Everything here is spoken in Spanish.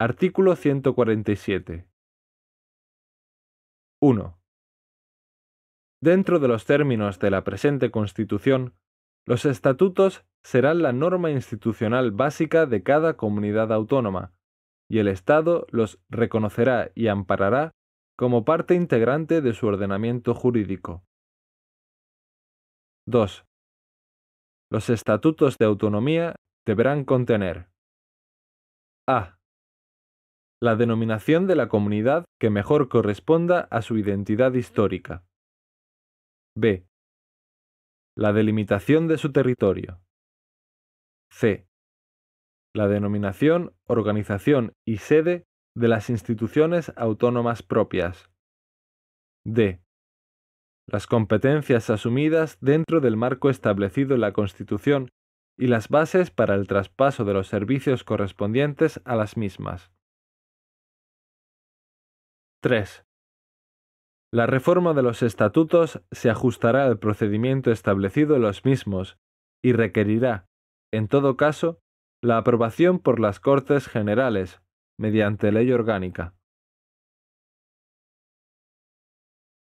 Artículo 147. 1. Dentro de los términos de la presente Constitución, los estatutos serán la norma institucional básica de cada comunidad autónoma, y el Estado los reconocerá y amparará como parte integrante de su ordenamiento jurídico. 2. Los estatutos de autonomía deberán contener a la denominación de la comunidad que mejor corresponda a su identidad histórica. B. La delimitación de su territorio. C. La denominación, organización y sede de las instituciones autónomas propias. D. Las competencias asumidas dentro del marco establecido en la Constitución y las bases para el traspaso de los servicios correspondientes a las mismas. 3. La reforma de los estatutos se ajustará al procedimiento establecido en los mismos y requerirá, en todo caso, la aprobación por las Cortes Generales, mediante ley orgánica.